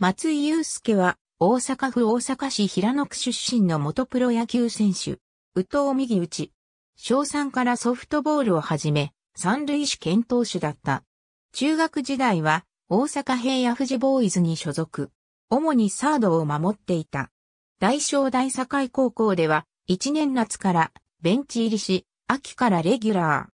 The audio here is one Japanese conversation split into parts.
松井祐介は、大阪府大阪市平野区出身の元プロ野球選手、宇藤右打ち。小3からソフトボールを始め、三塁手検討手だった。中学時代は、大阪平野富士ボーイズに所属。主にサードを守っていた。大正大堺高校では、1年夏からベンチ入りし、秋からレギュラー。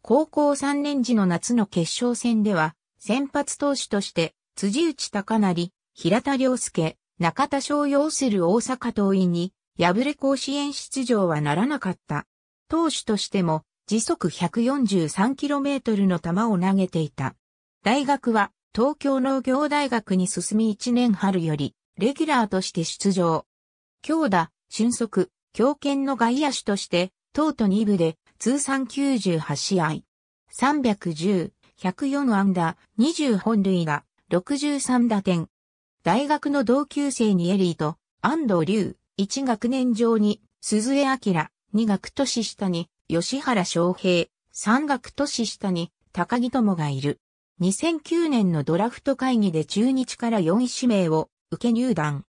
高校3年時の夏の決勝戦では、先発投手として、辻内隆成、平田良介、中田翔擁する大阪桐蔭に、敗れ甲子園出場はならなかった。投手としても、時速 143km の球を投げていた。大学は、東京農業大学に進み1年春より、レギュラーとして出場。強打、俊足、強肩の外野手として、東都2部で、通算98試合。310、104アンダー、20本塁打、63打点、大学の同級生にエリーと、安藤龍、1学年上に、鈴江明、2学年下に、吉原昌平、3学年下に、高木友がいる。2009年のドラフト会議で中日から4位指名を受け入団。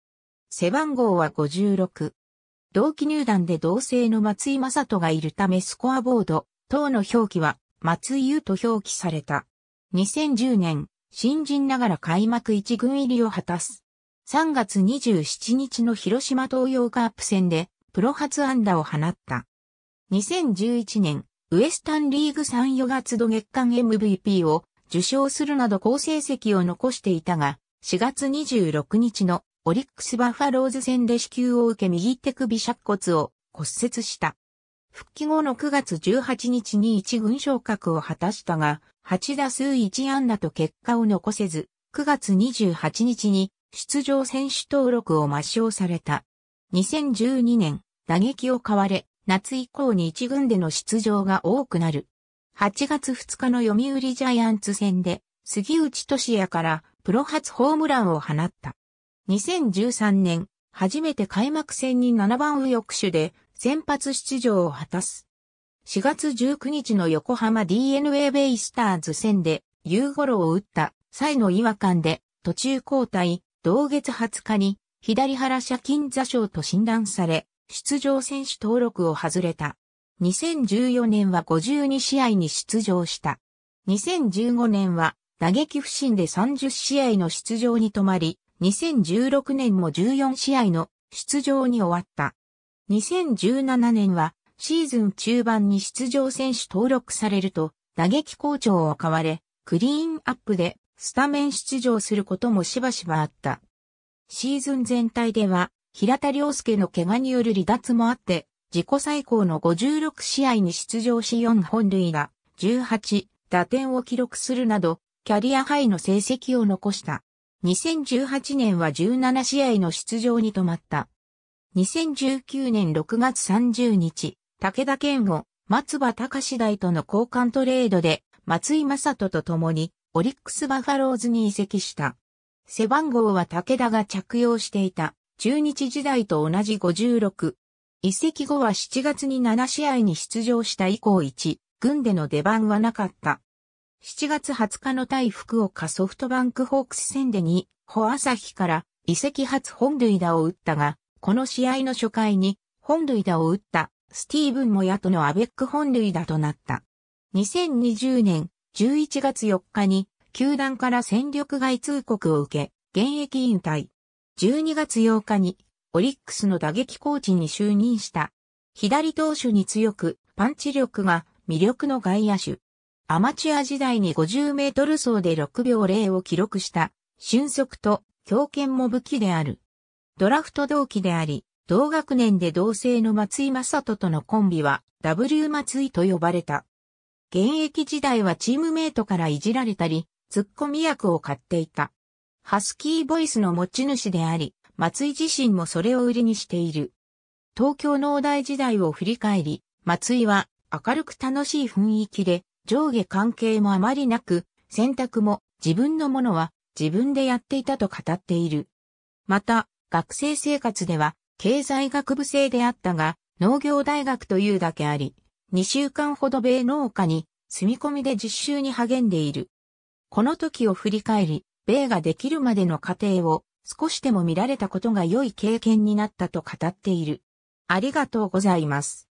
背番号は56。同期入団で同性の松井正人がいるためスコアボード等の表記は松井優と表記された。2010年新人ながら開幕一軍入りを果たす。3月27日の広島東洋カープ戦で、プロ初安打を放った。2011年、ウエスタンリーグ3、4月度月間 MVP を受賞するなど好成績を残していたが、4月26日のオリックスバファローズ戦で支給を受け右手首尺骨を骨折した。復帰後の9月18日に一軍昇格を果たしたが、8打数1安打と結果を残せず、9月28日に出場選手登録を抹消された。2012年、打撃を買われ、夏以降に1軍での出場が多くなる。8月2日の読売ジャイアンツ戦で、杉内俊也からプロ初ホームランを放った。2013年、初めて開幕戦に7番右翼手で先発出場を果たす。4月19日の横浜 DNA ベイスターズ戦で、夕頃を打った際の違和感で、途中交代、同月20日に、左腹借金座賞と診断され、出場選手登録を外れた。2014年は52試合に出場した。2015年は打撃不振で30試合の出場に止まり、2016年も14試合の出場に終わった。2017年はシーズン中盤に出場選手登録されると、打撃好調を買われ、クリーンアップでスタメン出場することもしばしばあった。シーズン全体では、平田良介の怪我による離脱もあって、自己最高の56試合に出場し4本塁打、18打点を記録するなど、キャリアハイの成績を残した。2018年は17試合の出場に止まった。2019年6月30日、武田健吾、松葉隆大との交換トレードで、松井正人と共に、オリックスバファローズに移籍した。背番号は武田が着用していた、中日時代と同じ56。移籍後は7月に7試合に出場した以降1、軍での出番はなかった。7月20日の対福岡ソフトバンクホークス戦で2、ホアサヒから移籍初本塁打を打ったが、この試合の初回に本塁打を打ったスティーブン・モヤとのアベック本塁打となった。2020年11月4日に球団から戦力外通告を受け、現役引退。12月8日にオリックスの打撃コーチに就任した。左投手に強く、パンチ力が魅力の外野手。アマチュア時代に50メートル走で6秒0を記録した、俊足と強肩も武器である。ドラフト同期であり、同学年で同性の松井正人とのコンビは W 松井と呼ばれた。現役時代はチームメイトからいじられたり、ツッコミ役を買っていた。ハスキーボイスの持ち主であり、松井自身もそれを売りにしている。東京農大時代を振り返り、松井は明るく楽しい雰囲気で、上下関係もあまりなく、選択も自分のものは自分でやっていたと語っている。また、学生生活では経済学部生であったが、農業大学というだけあり、2週間ほど米農家に住み込みで実習に励んでいる。この時を振り返り、米ができるまでの過程を少しでも見られたことが良い経験になったと語っている。ありがとうございます。